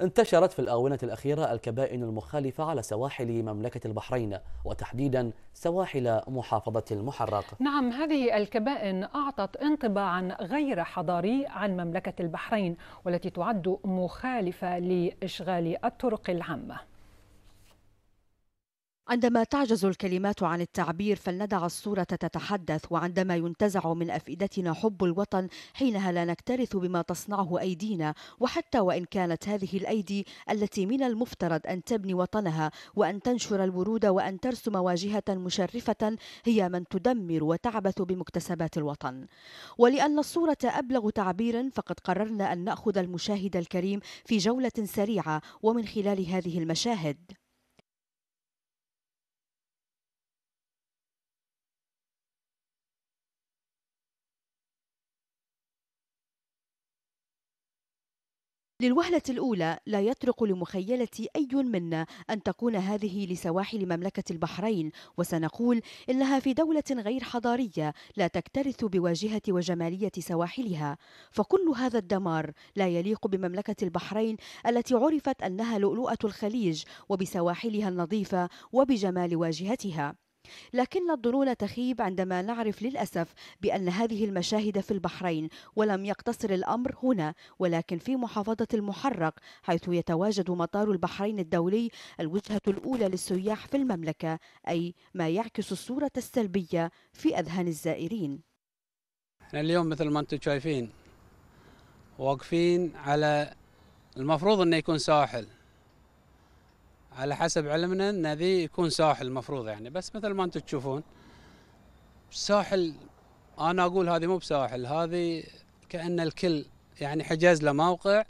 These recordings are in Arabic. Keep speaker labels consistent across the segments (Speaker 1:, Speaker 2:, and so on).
Speaker 1: انتشرت في الآونة الأخيرة الكبائن المخالفة على سواحل مملكة البحرين وتحديدا سواحل محافظة المحرق
Speaker 2: نعم هذه الكبائن أعطت انطباعا غير حضاري عن مملكة البحرين والتي تعد مخالفة لإشغال الطرق العامة
Speaker 3: عندما تعجز الكلمات عن التعبير فلندع الصورة تتحدث وعندما ينتزع من أفئدتنا حب الوطن حينها لا نكترث بما تصنعه أيدينا وحتى وإن كانت هذه الأيدي التي من المفترض أن تبني وطنها وأن تنشر الورود وأن ترسم واجهة مشرفة هي من تدمر وتعبث بمكتسبات الوطن ولأن الصورة أبلغ تعبير فقد قررنا أن نأخذ المشاهد الكريم في جولة سريعة ومن خلال هذه المشاهد للوهلة الأولى لا يطرق لمخيلة أي منا أن تكون هذه لسواحل مملكة البحرين وسنقول إنها في دولة غير حضارية لا تكترث بواجهة وجمالية سواحلها فكل هذا الدمار لا يليق بمملكة البحرين التي عرفت أنها لؤلؤة الخليج وبسواحلها النظيفة وبجمال واجهتها لكن الضلول تخيب عندما نعرف للأسف بأن هذه المشاهد في البحرين ولم يقتصر الأمر هنا ولكن في محافظة المحرق حيث يتواجد مطار البحرين الدولي الوجهة الأولى للسياح في المملكة أي ما يعكس الصورة السلبية في أذهان الزائرين
Speaker 4: اليوم مثل ما أنتم شايفين واقفين على المفروض أنه يكون ساحل على حسب علمنا ان ذي يكون ساحل المفروض يعني بس مثل ما انتم تشوفون ساحل انا اقول هذه مو بساحل هذه كان الكل يعني حجز له موقع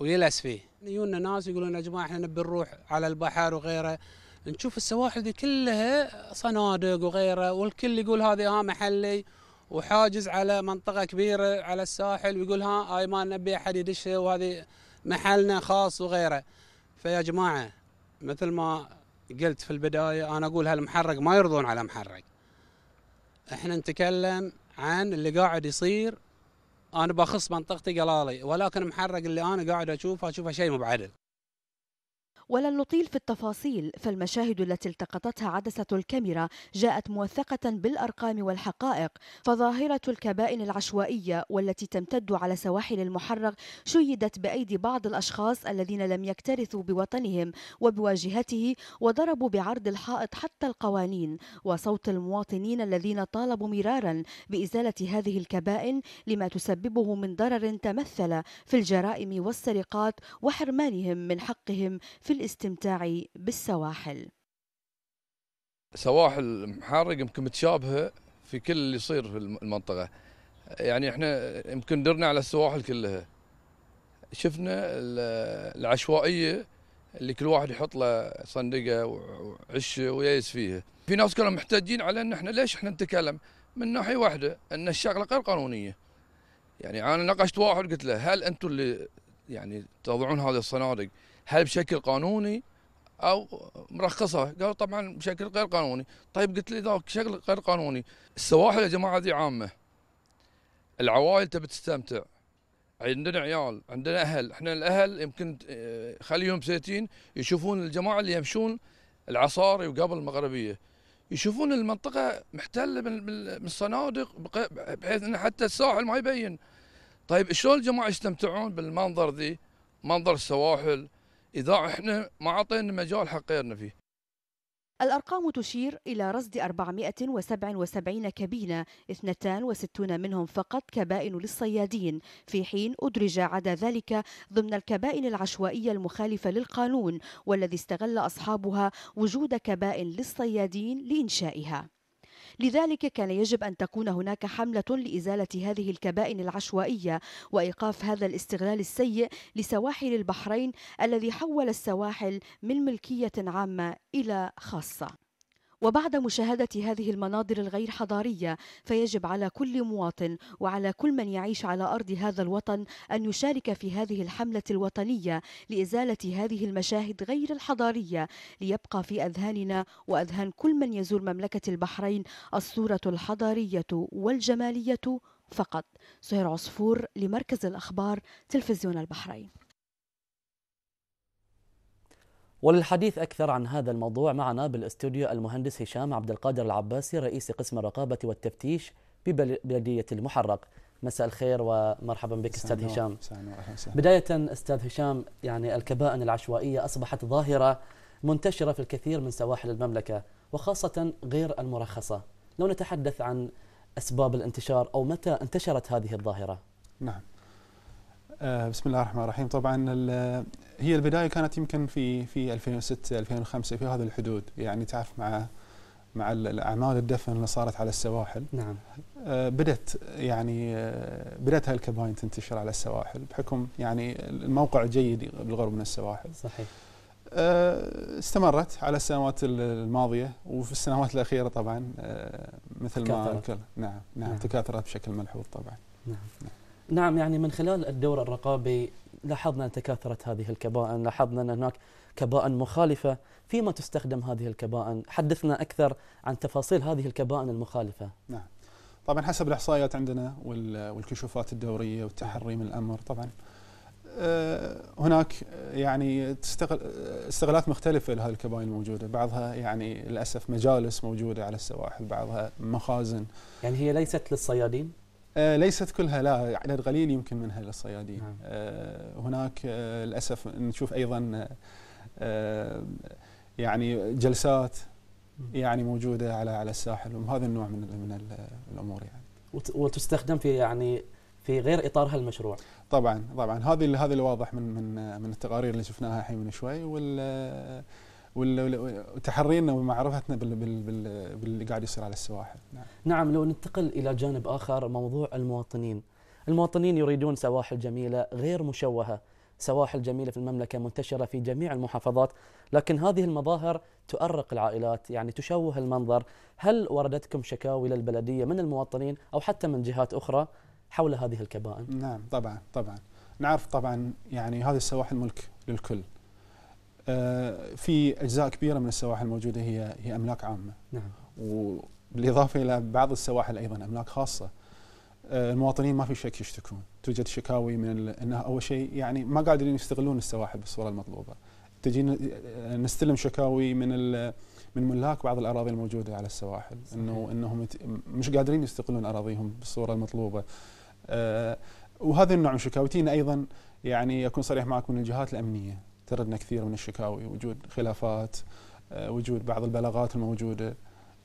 Speaker 4: ويلس فيه يجونا ناس يقولون يا جماعه احنا نبي نروح على البحر وغيره نشوف السواحل دي كلها صنادق وغيره والكل يقول هذه ها آه محلي وحاجز على منطقه كبيره على الساحل ويقول ها هاي آه ما نبي احد يدشها وهذه محلنا خاص وغيره فيا جماعه مثل ما قلت في البداية أنا أقول هالمحرق ما يرضون على محرق احنا نتكلم عن اللي قاعد يصير أنا بخص منطقتي قلالي ولكن محرق اللي أنا قاعد أشوفه أشوفه شيء مبعدل
Speaker 3: ولن نطيل في التفاصيل فالمشاهد التي التقطتها عدسة الكاميرا جاءت موثقة بالأرقام والحقائق فظاهرة الكبائن العشوائية والتي تمتد على سواحل المحرق شيدت بأيدي بعض الأشخاص الذين لم يكترثوا بوطنهم وبواجهته وضربوا بعرض الحائط حتى القوانين وصوت المواطنين الذين طالبوا مرارا بإزالة هذه الكبائن لما تسببه من ضرر تمثل في الجرائم والسرقات وحرمانهم من حقهم في للاستمتاع بالسواحل
Speaker 5: سواحل محرق يمكن متشابهه في كل اللي يصير في المنطقه يعني احنا يمكن درنا على السواحل كلها شفنا العشوائيه اللي كل واحد يحط له صندقه وعشه وييس فيها في ناس كانوا محتاجين على ان احنا ليش احنا نتكلم من ناحيه واحده ان الشغله غير قانونيه يعني انا ناقشت واحد قلت له هل انتم اللي يعني تضعون هذه الصناديق هل بشكل قانوني او مرخصه قالوا طبعا بشكل غير قانوني طيب قلت لي ذاك بشكل غير قانوني السواحل يا جماعه ذي عامه العوائل تبي تستمتع عندنا عيال عندنا اهل احنا الاهل يمكن آه، خليهم سيتين يشوفون الجماعه اللي يمشون العصاري وقبل المغربيه يشوفون المنطقه محتله بالصنادق بحيث ان حتى الساحل ما يبين طيب شلون الجماعه يستمتعون بالمنظر ذي منظر السواحل اذا احنا ما اعطينا مجال حق غيرنا فيه
Speaker 3: الأرقام تشير إلى رصد 477 كبينة 62 منهم فقط كبائن للصيادين في حين أدرج عدا ذلك ضمن الكبائن العشوائية المخالفة للقانون والذي استغل أصحابها وجود كبائن للصيادين لإنشائها لذلك كان يجب أن تكون هناك حملة لإزالة هذه الكبائن العشوائية وإيقاف هذا الاستغلال السيء لسواحل البحرين الذي حول السواحل من ملكية عامة إلى خاصة وبعد مشاهدة هذه المناظر الغير حضارية فيجب على كل مواطن وعلى كل من يعيش على أرض هذا الوطن أن يشارك في هذه الحملة الوطنية لإزالة هذه المشاهد غير الحضارية ليبقى في أذهاننا وأذهان كل من يزور مملكة البحرين الصورة الحضارية والجمالية فقط سهير عصفور لمركز الأخبار تلفزيون البحرين
Speaker 1: وللحديث أكثر عن هذا الموضوع معنا بالاستوديو المهندس هشام عبد القادر العباسي رئيس قسم الرقابة والتفتيش ببلدية المحرق مساء الخير ومرحبا بك استاذ هشام بداية استاذ هشام يعني الكبائن العشوائية أصبحت ظاهرة منتشرة في الكثير من سواحل المملكة وخاصة غير المرخصة لو نتحدث عن أسباب الانتشار أو متى انتشرت هذه الظاهرة
Speaker 2: نعم آه، بسم الله الرحمن الرحيم طبعا هي البدايه كانت يمكن في في 2006 2005 في هذه الحدود يعني تعرف مع مع الاعمال الدفن اللي صارت على السواحل نعم آه، بدت يعني آه، بدات هالكباين تنتشر على السواحل بحكم يعني الموقع جيد بالغرب من السواحل صحيح استمرت على السنوات الماضيه وفي السنوات الاخيره طبعا مثل ما نعم نعم, نعم تكاثرت بشكل ملحوظ طبعا
Speaker 3: نعم,
Speaker 1: نعم. نعم يعني من خلال الدور الرقابي لاحظنا أن تكاثرت هذه الكبائن لاحظنا أن هناك كبائن مخالفة فيما تستخدم هذه الكبائن حدثنا أكثر عن تفاصيل هذه الكبائن المخالفة
Speaker 2: نعم طبعا حسب الإحصائيات عندنا والكشوفات الدورية والتحري من الأمر طبعا آه، هناك يعني تستغل استغلالات مختلفة لهذه الكبائن الموجودة بعضها يعني للأسف مجالس موجودة على السواحل بعضها مخازن يعني هي ليست للصيادين؟ آه، ليست كلها لا عدد قليل يمكن منها للصيادين نعم. آه، هناك آه، للاسف نشوف ايضا يعني جلسات يعني موجوده على على الساحل وهذا النوع من من الامور يعني
Speaker 1: وتستخدم في يعني في غير اطار هالمشروع
Speaker 2: طبعا طبعا هذه هذا الواضح من من من التقارير اللي شفناها الحين من شوي وال
Speaker 1: وتحرينا ومعرفتنا باللي قاعد يصير على السواحل نعم. نعم لو ننتقل إلى جانب آخر موضوع المواطنين المواطنين يريدون سواحل جميلة غير مشوهة سواحل جميلة في المملكة منتشرة في جميع المحافظات لكن هذه المظاهر تؤرق العائلات يعني تشوه المنظر هل وردتكم شكاوي للبلدية من المواطنين أو حتى من جهات أخرى حول هذه الكبائن؟ نعم طبعا طبعا نعرف طبعا يعني هذه السواحل ملك للكل آه،
Speaker 2: في اجزاء كبيره من السواحل الموجوده هي هي املاك عامه نعم وبالاضافه الى بعض السواحل ايضا املاك خاصه آه، المواطنين ما في شك يشتكون توجد شكاوي من انه اول شيء يعني ما قادرين يستغلون السواحل بالصوره المطلوبه تجي آه، نستلم شكاوي من من ملاك بعض الاراضي الموجوده على السواحل صحيح. انه انهم مش قادرين يستغلون اراضيهم بالصوره المطلوبه أه وهذا النوع من شكاوتين ايضا يعني اكون صريح معكم من الجهات الامنيه تردنا كثير من الشكاوي وجود خلافات آه، وجود بعض البلاغات الموجوده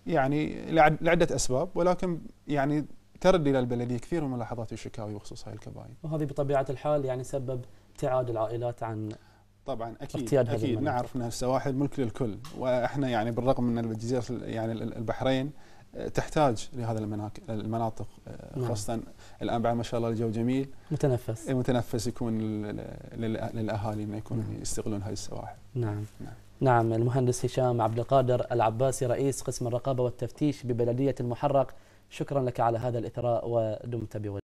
Speaker 2: يعني لعده اسباب ولكن يعني ترد الى البلديه كثير من ملاحظات الشكاوي بخصوص هاي الكباين.
Speaker 1: وهذه بطبيعه الحال يعني سبب ابتعاد العائلات عن طبعا اكيد اكيد نعرف
Speaker 2: ان السواحل ملك للكل واحنا يعني بالرغم من الجزيره يعني البحرين تحتاج لهذا المناطق آه، نعم. خاصه الان بعد ما شاء الله الجو جميل متنفس إيه،
Speaker 1: متنفس يكون للاهالي انه يكون نعم. يستغلون هذه السواحل نعم نعم نعم المهندس هشام عبد القادر العباسي رئيس قسم الرقابه والتفتيش ببلديه المحرق شكرا لك على هذا الاثراء ودمت بود